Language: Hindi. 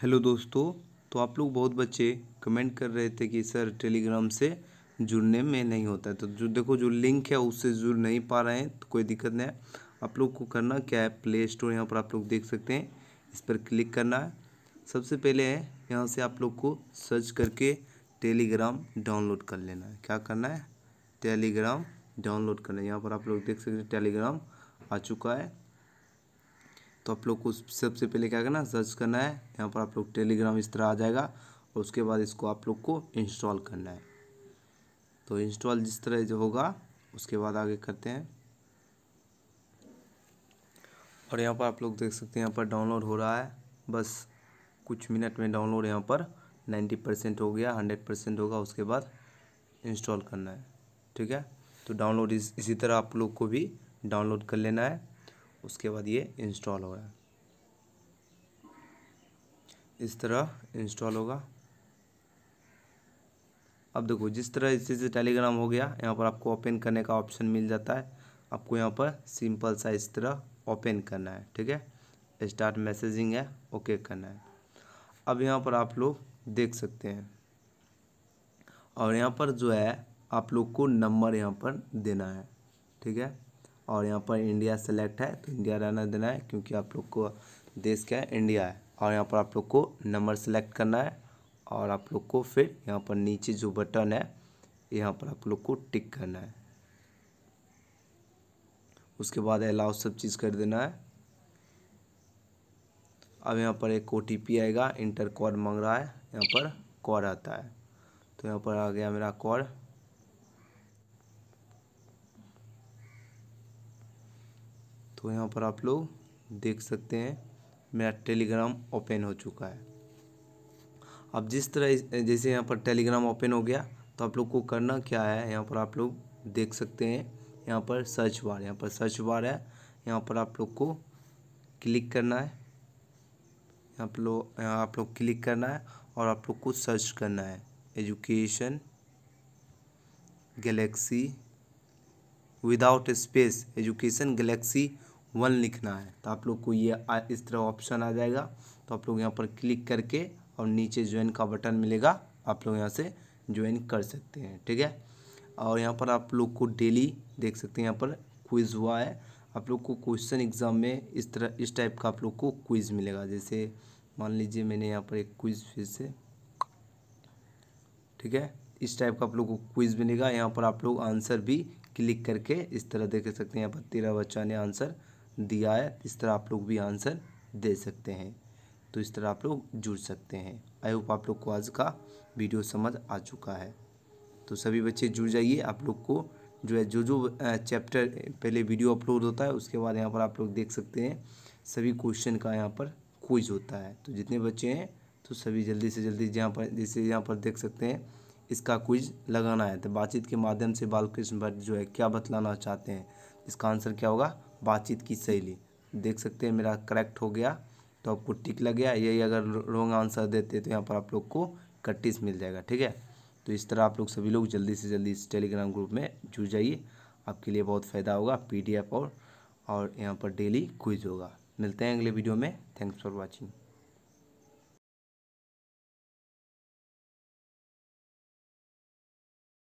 हेलो दोस्तों तो आप लोग बहुत बच्चे कमेंट कर रहे थे कि सर टेलीग्राम से जुड़ने में नहीं होता है तो जो देखो जो लिंक है उससे जुड़ नहीं पा रहे हैं तो कोई दिक्कत नहीं है आप लोग को करना क्या है प्ले स्टोर यहाँ पर आप लोग देख सकते हैं इस पर क्लिक करना है सबसे पहले है यहाँ से आप लोग को सर्च करके टेलीग्राम डाउनलोड कर लेना है क्या करना है टेलीग्राम डाउनलोड करना है यहाँ पर आप लोग देख सकते हैं टेलीग्राम आ चुका है तो आप लोग को सबसे पहले क्या करना सर्च करना है यहाँ पर आप लोग टेलीग्राम इस तरह आ जाएगा और उसके बाद इसको आप लोग को इंस्टॉल करना है तो इंस्टॉल जिस तरह जो होगा उसके बाद आगे करते हैं और यहाँ पर आप लोग देख सकते हैं यहाँ पर डाउनलोड हो रहा है बस कुछ मिनट में डाउनलोड यहाँ पर नाइन्टी परसेंट हो गया हंड्रेड परसेंट होगा उसके बाद इंस्टॉल करना है ठीक है तो डाउनलोड इस इसी तरह आप लोग को भी डाउनलोड कर लेना है उसके बाद ये इंस्टॉल हो रहा है इस तरह इंस्टॉल होगा अब देखो जिस तरह इससे से टेलीग्राम हो गया यहाँ पर आपको ओपन करने का ऑप्शन मिल जाता है आपको यहाँ पर सिंपल सा इस तरह ओपन करना है ठीक है स्टार्ट मैसेजिंग है ओके करना है अब यहाँ पर आप लोग देख सकते हैं और यहाँ पर जो है आप लोग को नंबर यहाँ पर देना है ठीक है और यहाँ पर इंडिया सेलेक्ट है तो इंडिया रहना देना है क्योंकि आप लोग को देश क्या है इंडिया है और यहाँ पर आप लोग को नंबर सेलेक्ट करना है और आप लोग को फिर यहाँ पर नीचे जो बटन है यहाँ पर आप लोग को टिक करना है उसके बाद अलाउ सब चीज़ कर देना है अब यहाँ पर एक ओ आएगा इंटर कॉड मांग रहा है यहाँ पर कॉड आता है तो यहाँ पर आ गया मेरा कॉड तो यहाँ पर आप लोग देख सकते हैं मेरा टेलीग्राम ओपन हो चुका है अब जिस तरह जैसे यहाँ पर टेलीग्राम ओपन हो गया तो आप लोग को करना क्या है यहाँ पर आप लोग देख सकते हैं यहाँ पर सर्च बार यहाँ पर सर्च बार है यहाँ पर आप लोग को क्लिक करना है यहाँ पर लोग यहाँ आप लोग क्लिक करना है और आप लोग को सर्च करना है education galaxy without space education galaxy one लिखना है तो आप लोग को ये इस तरह ऑप्शन आ जाएगा तो आप लोग यहाँ पर क्लिक करके और नीचे ज्वाइन का बटन मिलेगा आप लोग यहाँ से ज्वाइन कर सकते हैं ठीक है और यहाँ पर आप लोग को डेली देख सकते हैं यहाँ पर क्विज़ हुआ है आप लोग को क्वेश्चन एग्ज़ाम में इस तरह इस टाइप का आप लोग को क्विज़ मिलेगा जैसे मान लीजिए मैंने यहाँ पर एक क्विज़ फिर से ठीक है इस टाइप का आप लोग को क्विज़ मिलेगा यहाँ पर आप लोग आंसर भी क्लिक करके इस तरह देख सकते हैं यहाँ पर तेरह बच्चा ने आंसर दिया है इस तरह आप लोग भी आंसर दे सकते हैं तो इस तरह आप लोग जुड़ सकते हैं आई होप आप लोग को आज का वीडियो समझ आ चुका है तो सभी बच्चे जुड़ जाइए आप लोग को जो है जो जो चैप्टर पहले वीडियो अपलोड होता है उसके बाद यहाँ पर आप लोग देख सकते हैं सभी क्वेश्चन का यहाँ पर क्विज होता है तो जितने बच्चे हैं तो सभी जल्दी से जल्दी यहाँ पर जैसे यहाँ पर देख सकते हैं इसका क्विज लगाना है तो बातचीत के माध्यम से बालकृष्ण भट्ट जो है क्या बतलाना चाहते हैं इसका आंसर क्या होगा बातचीत की शैली देख सकते हैं मेरा करेक्ट हो गया तो आपको टिक लग गया यही अगर रॉन्ग आंसर देते तो यहाँ पर आप लोग को कट्टीस मिल जाएगा ठीक है तो इस तरह आप लोग सभी लोग जल्दी से जल्दी इस टेलीग्राम ग्रुप में जुड़ जाइए आपके लिए बहुत फ़ायदा होगा पीडीएफ और और यहाँ पर डेली क्विज होगा मिलते हैं अगले वीडियो में थैंक्स फॉर वॉचिंग